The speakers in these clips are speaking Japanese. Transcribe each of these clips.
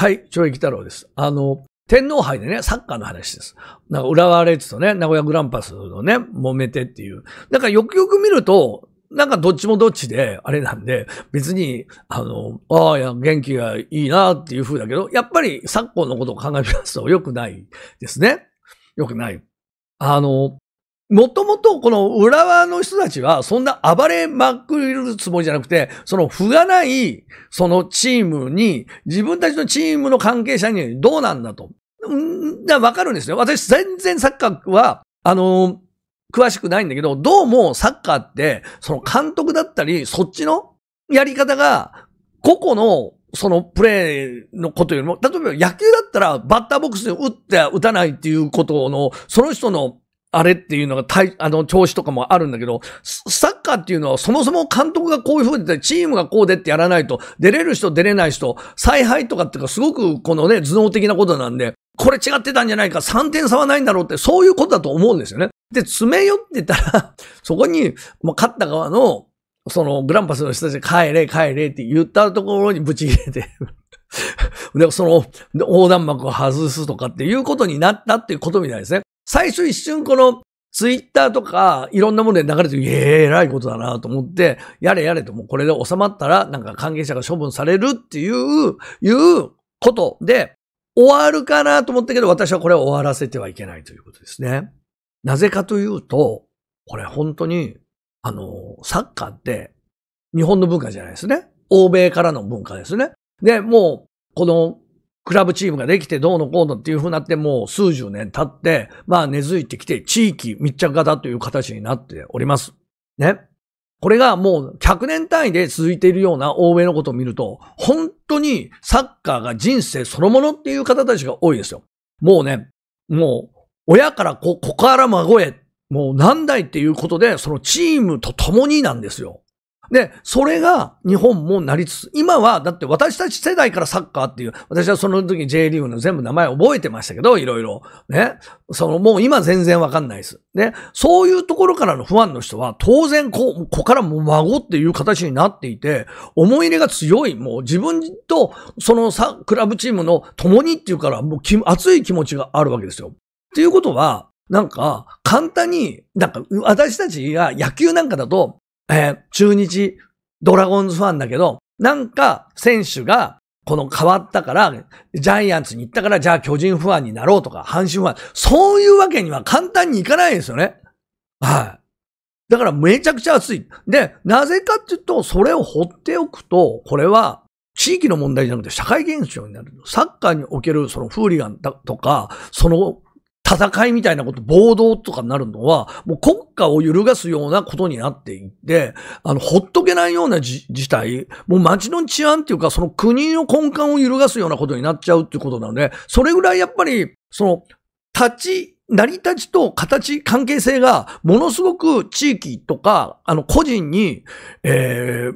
はい、懲役太郎です。あの、天皇杯でね、サッカーの話です。なんか、浦和レッズとね、名古屋グランパスのね、揉めてっていう。なんか、よくよく見ると、なんかどっちもどっちで、あれなんで、別に、あの、ああ、や、元気がいいなっていう風だけど、やっぱり昨今のことを考えますと良くないですね。良くない。あの、もともとこの浦和の人たちはそんな暴れまくるつもりじゃなくて、その不がない、そのチームに、自分たちのチームの関係者にどうなんだと。んだわかるんですよ。私全然サッカーは、あのー、詳しくないんだけど、どうもサッカーって、その監督だったり、そっちのやり方が、個々のそのプレーのことよりも、例えば野球だったらバッターボックスで打って打たないっていうことの、その人のあれっていうのが、あの、調子とかもあるんだけど、サッカーっていうのはそもそも監督がこういう風で、チームがこうでってやらないと、出れる人出れない人、采配とかっていうかすごくこのね、頭脳的なことなんで、これ違ってたんじゃないか、3点差はないんだろうって、そういうことだと思うんですよね。で、詰め寄ってたら、そこに、もう、勝った側の、その、グランパスの人たちが帰れ、帰れって言ったところにブチ切れて で、その、横断幕を外すとかっていうことになったっていうことみたいですね。最初一瞬このツイッターとかいろんなもので流れてえええらいことだなと思って、やれやれともうこれで収まったらなんか関係者が処分されるっていう、いうことで終わるかなと思ったけど私はこれを終わらせてはいけないということですね。なぜかというと、これ本当に、あの、サッカーって日本の文化じゃないですね。欧米からの文化ですね。で、もう、このクラブチームができてどうのこうのっていう風になって、もう数十年経って、まあ根付いてきて、地域密着型という形になっております。ね。これがもう100年単位で続いているような欧米のことを見ると、本当にサッカーが人生そのものっていう方たちが多いですよ。もうね、もう親から子子から孫へ、もう何代っていうことで、そのチームと共になんですよ。で、それが日本もなりつつ、今は、だって私たち世代からサッカーっていう、私はその時 J リーグの全部名前覚えてましたけど、いろいろ。ね。その、もう今全然わかんないです。ね。そういうところからのファンの人は、当然こ、こからも孫っていう形になっていて、思い入れが強い、もう自分と、そのさ、クラブチームの共にっていうから、もう熱い気持ちがあるわけですよ。っていうことは、なんか、簡単に、なんか、私たちが野球なんかだと、えー、中日ドラゴンズファンだけど、なんか選手がこの変わったから、ジャイアンツに行ったから、じゃあ巨人ファンになろうとか、阪神ファン、そういうわけには簡単にいかないですよね。はい。だからめちゃくちゃ熱い。で、なぜかっていうと、それを放っておくと、これは地域の問題じゃなくて社会現象になる。サッカーにおけるそのフーリガンだとか、その戦いみたいなこと、暴動とかになるのは、もう国家を揺るがすようなことになっていって、あの、ほっとけないような事態、もう街の治安っていうか、その国の根幹を揺るがすようなことになっちゃうっていうことなので、それぐらいやっぱり、その、立ち、成り立ちと形、関係性が、ものすごく地域とか、あの、個人に、えー、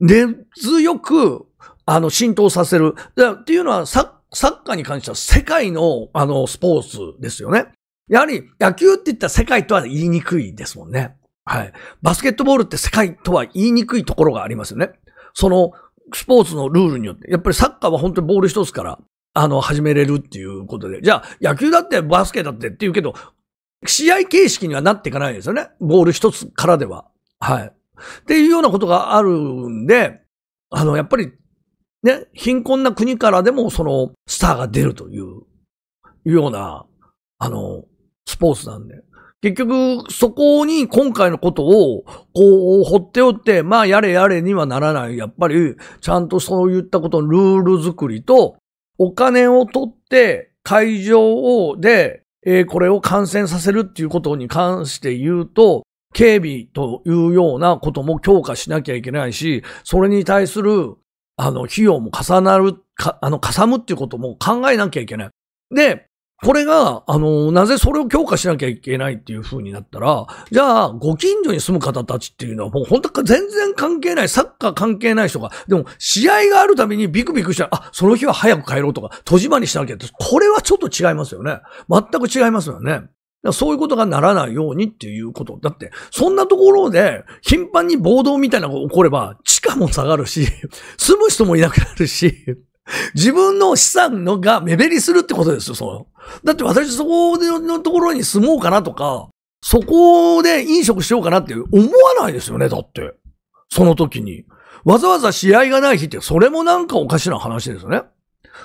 根強く、あの、浸透させる。っていうのは、サッサッカーに関しては世界の、あの、スポーツですよね。やはり、野球って言ったら世界とは言いにくいですもんね。はい。バスケットボールって世界とは言いにくいところがありますよね。その、スポーツのルールによって、やっぱりサッカーは本当にボール一つから、あの、始めれるっていうことで。じゃあ、野球だってバスケだってっていうけど、試合形式にはなっていかないですよね。ボール一つからでは。はい。っていうようなことがあるんで、あの、やっぱりね、貧困な国からでもそのスターが出るという、いうような、あの、スポーツなんで。結局、そこに今回のことを、こう、掘っておって、まあ、やれやれにはならない。やっぱり、ちゃんとそういったことのルール作りと、お金を取って、会場を、で、えー、これを感染させるっていうことに関して言うと、警備というようなことも強化しなきゃいけないし、それに対するあの、費用も重なる、か、あの、かさむっていうことも考えなきゃいけない。で、これが、あの、なぜそれを強化しなきゃいけないっていう風になったら、じゃあ、ご近所に住む方たちっていうのはもう本当全然関係ない、サッカー関係ない人が、でも試合があるたびにビクビクしたら、あ、その日は早く帰ろうとか、戸締まりしなきゃって、これはちょっと違いますよね。全く違いますよね。そういうことがならないようにっていうこと。だって、そんなところで頻繁に暴動みたいなことが起これば、地価も下がるし、住む人もいなくなるし、自分の資産のが目減りするってことですよ、そう。だって私そこのところに住もうかなとか、そこで飲食しようかなって思わないですよね、だって。その時に。わざわざ試合がない日って、それもなんかおかしな話ですよね。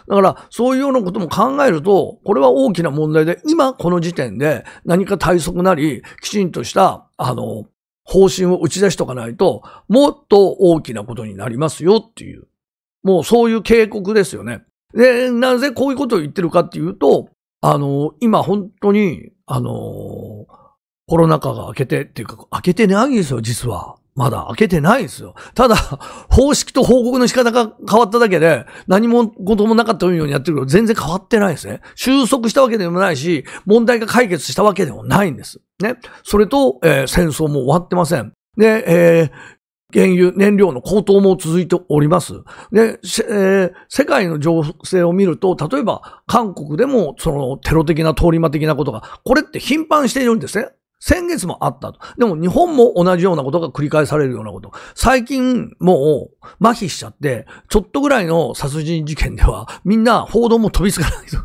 だから、そういうようなことも考えると、これは大きな問題で、今この時点で何か対策なり、きちんとした、あの、方針を打ち出しとかないと、もっと大きなことになりますよっていう。もうそういう警告ですよね。で、なぜこういうことを言ってるかっていうと、あの、今本当に、あの、コロナ禍が明けてっていうか、明けてないんですよ、実は。まだ開けてないですよ。ただ、方式と報告の仕方が変わっただけで、何もこともなかったようにやってるけど、全然変わってないですね。収束したわけでもないし、問題が解決したわけでもないんです。ね。それと、えー、戦争も終わってません。で、えー、原油、燃料の高騰も続いております。で、えー、世界の情勢を見ると、例えば韓国でもそのテロ的な通り魔的なことが、これって頻繁しているんですね。先月もあったと。でも日本も同じようなことが繰り返されるようなこと。最近もう麻痺しちゃって、ちょっとぐらいの殺人事件ではみんな報道も飛びつかないと。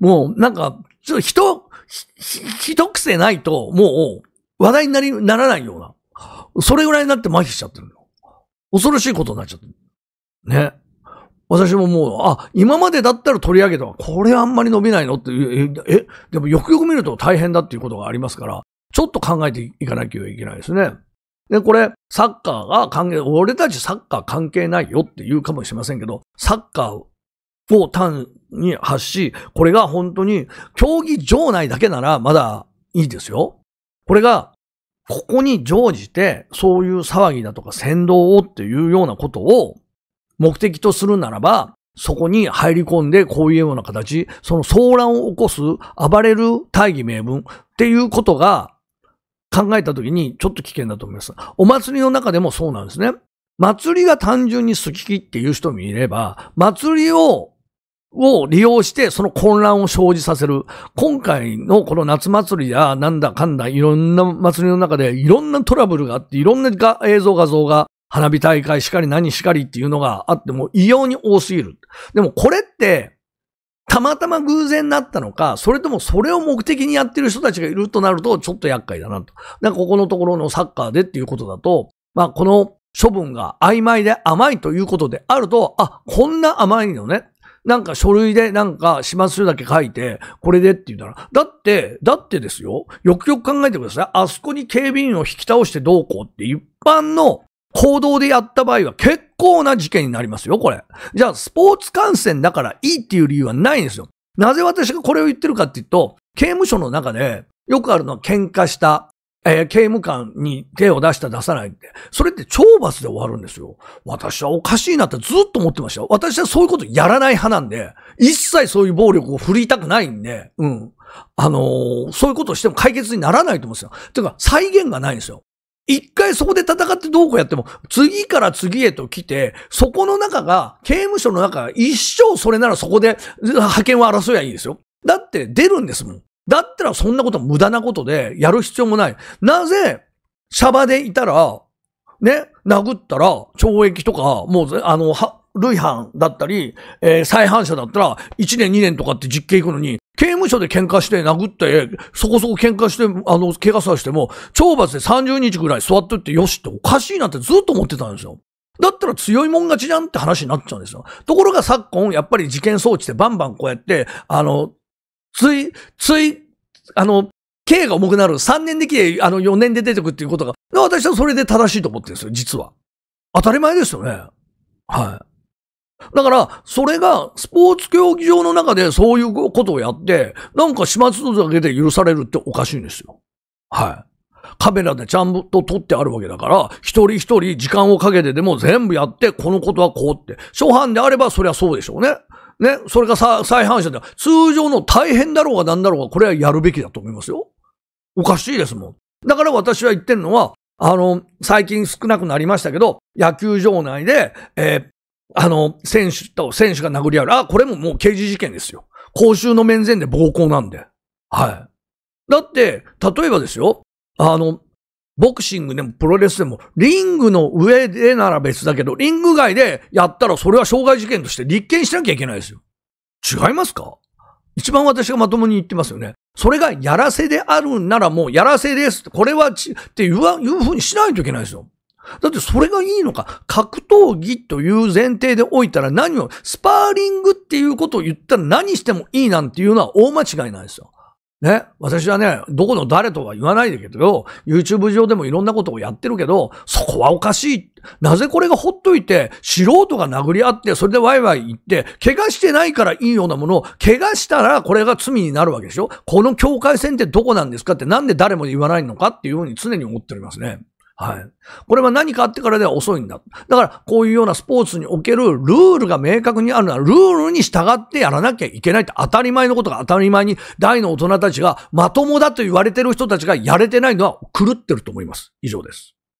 もうなんか、ちょっと人、一癖ないともう話題になり、ならないような。それぐらいになって麻痺しちゃってるの。恐ろしいことになっちゃってる。ね。私ももう、あ、今までだったら取り上げたわ。これあんまり伸びないのってえ、え、でもよくよく見ると大変だっていうことがありますから、ちょっと考えていかなきゃいけないですね。で、これ、サッカーが関係、俺たちサッカー関係ないよって言うかもしれませんけど、サッカーを単に発し、これが本当に競技場内だけならまだいいですよ。これが、ここに乗じて、そういう騒ぎだとか扇動をっていうようなことを目的とするならば、そこに入り込んでこういうような形、その騒乱を起こす暴れる大義名分っていうことが考えた時にちょっと危険だと思います。お祭りの中でもそうなんですね。祭りが単純に好きっていう人もいれば、祭りをを利用してその混乱を生じさせる。今回のこの夏祭りやなんだかんだいろんな祭りの中でいろんなトラブルがあっていろんな映像画像が花火大会しかり何しかりっていうのがあっても異様に多すぎる。でもこれって、たまたま偶然なったのか、それともそれを目的にやってる人たちがいるとなると、ちょっと厄介だなと。なんかここのところのサッカーでっていうことだと、まあこの処分が曖昧で甘いということであると、あ、こんな甘いのね。なんか書類でなんか始末るだけ書いて、これでって言うたら、だって、だってですよ、よくよく考えてください。あそこに警備員を引き倒してどうこうって一般の行動でやった場合は結構な事件になりますよ、これ。じゃあ、スポーツ観戦だからいいっていう理由はないんですよ。なぜ私がこれを言ってるかっていうと、刑務所の中でよくあるのは喧嘩した、えー、刑務官に手を出した出さないって、それって懲罰で終わるんですよ。私はおかしいなってずっと思ってましたよ。私はそういうことやらない派なんで、一切そういう暴力を振りたくないんで、うん。あのー、そういうことをしても解決にならないと思うんですよ。てか、再現がないんですよ。一回そこで戦ってどうこうやっても、次から次へと来て、そこの中が、刑務所の中が一生それならそこで派遣を争いゃいいですよ。だって出るんですもん。だったらそんなこと無駄なことでやる必要もない。なぜ、シャバでいたら、ね、殴ったら懲役とか、もう、あの、は、類犯だったり、えー、再犯者だったら、1年2年とかって実刑行くのに、務所で喧嘩して殴って、そこそこ喧嘩して、あの、怪我させても、懲罰で30日ぐらい座っとってよしっておかしいなってずっと思ってたんですよ。だったら強いもん勝ちじゃんって話になっちゃうんですよ。ところが昨今、やっぱり事件装置でバンバンこうやって、あの、つい、つい、あの、刑が重くなる。3年できて、あの、4年で出てくっていうことが、私はそれで正しいと思ってるんですよ、実は。当たり前ですよね。はい。だから、それが、スポーツ競技場の中でそういうことをやって、なんか始末だけで許されるっておかしいんですよ。はい。カメラでちゃんと撮ってあるわけだから、一人一人時間をかけてでも全部やって、このことはこうって。初犯であればそりゃそうでしょうね。ね。それが再犯者で、通常の大変だろうが何だろうが、これはやるべきだと思いますよ。おかしいですもん。だから私は言ってるのは、あの、最近少なくなりましたけど、野球場内で、えー、あの、選手と選手が殴り合う。あ、これももう刑事事件ですよ。公衆の面前で暴行なんで。はい。だって、例えばですよ。あの、ボクシングでもプロレスでも、リングの上でなら別だけど、リング外でやったらそれは傷害事件として立件しなきゃいけないですよ。違いますか一番私がまともに言ってますよね。それがやらせであるならもうやらせです。これはち、っていうふうにしないといけないですよ。だってそれがいいのか。格闘技という前提でおいたら何を、スパーリングっていうことを言ったら何してもいいなんていうのは大間違いなんですよ。ね。私はね、どこの誰とは言わないでけど、YouTube 上でもいろんなことをやってるけど、そこはおかしい。なぜこれがほっといて、素人が殴り合って、それでワイワイ言って、怪我してないからいいようなものを、怪我したらこれが罪になるわけでしょこの境界線ってどこなんですかってなんで誰も言わないのかっていうふうに常に思っておりますね。はい。これは何かあってからでは遅いんだ。だから、こういうようなスポーツにおけるルールが明確にあるのは、ルールに従ってやらなきゃいけないって当たり前のことが当たり前に、大の大人たちがまともだと言われてる人たちがやれてないのは狂ってると思います。以上です。